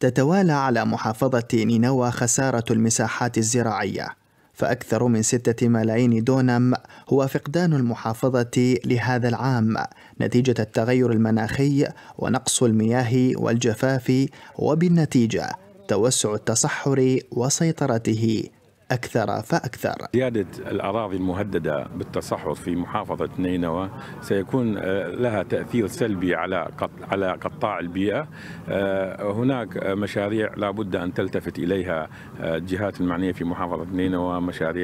تتوالى على محافظة نينوى خسارة المساحات الزراعية فأكثر من ستة ملايين دونم هو فقدان المحافظة لهذا العام نتيجة التغير المناخي ونقص المياه والجفاف وبالنتيجة توسع التصحر وسيطرته أكثر فأكثر زيادة الأراضي المهددة بالتصحر في محافظة نينوى سيكون آه، لها تأثير سلبي على على قطاع البيئة آه، هناك مشاريع لابد أن تلتفت إليها آه، الجهات المعنية في محافظة نينوى مشاريع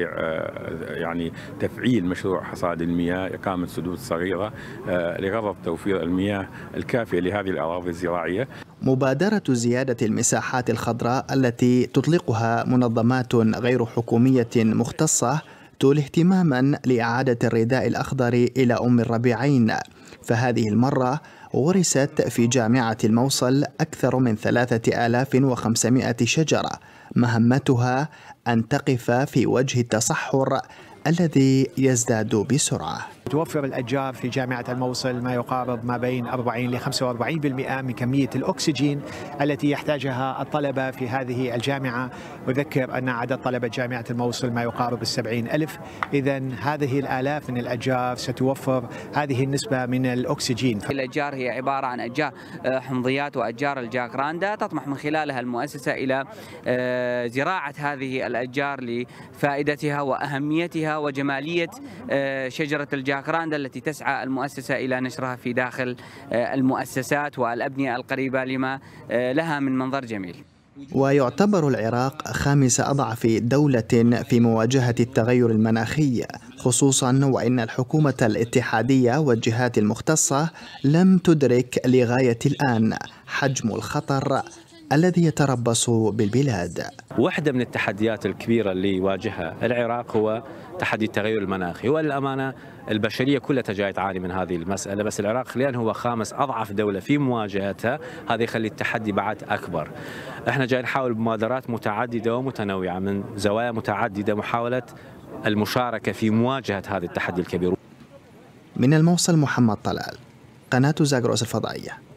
يعني تفعيل مشروع حصاد المياه إقامة سدود صغيرة لغرض توفير المياه الكافية لهذه الأراضي الزراعية مبادرة زيادة المساحات الخضراء التي تطلقها منظمات غير حكومية مختصة تولي اهتماما لإعادة الرداء الأخضر إلى أم الربيعين فهذه المرة غرست في جامعة الموصل أكثر من 3500 شجرة مهمتها أن تقف في وجه التصحر الذي يزداد بسرعة توفر الأشجار في جامعة الموصل ما يقارب ما بين 40 ل 45% من كمية الأكسجين التي يحتاجها الطلبة في هذه الجامعة أذكر أن عدد طلبة جامعة الموصل ما يقارب السبعين ألف إذا هذه الآلاف من الأشجار ستوفر هذه النسبة من الأكسجين الأشجار هي عبارة عن أشجار آه، حمضيات وأشجار الجاكراندا تطمح من خلالها المؤسسة إلى آه، زراعة هذه الأشجار لفائدتها وأهميتها وجمالية آه، شجرة الجاكراندا الجراند التي تسعى المؤسسة إلى نشرها في داخل آه، المؤسسات والأبنية القريبة لما آه، لها من منظر جميل ويعتبر العراق خامس أضعف دولة في مواجهة التغير المناخي خصوصا وإن الحكومة الاتحادية والجهات المختصة لم تدرك لغاية الآن حجم الخطر الذي يتربص بالبلاد واحدة من التحديات الكبيرة اللي يواجهها العراق هو تحدي التغير المناخي وللأمانة البشرية كلها جاية تعاني من هذه المسألة بس العراق لأن هو خامس أضعف دولة في مواجهتها هذا يخلي التحدي بعد أكبر احنا جاي نحاول بمبادرات متعددة ومتنوعة من زوايا متعددة محاولة المشاركة في مواجهة هذا التحدي الكبير من الموصل محمد طلال قناة زاغروس الفضائية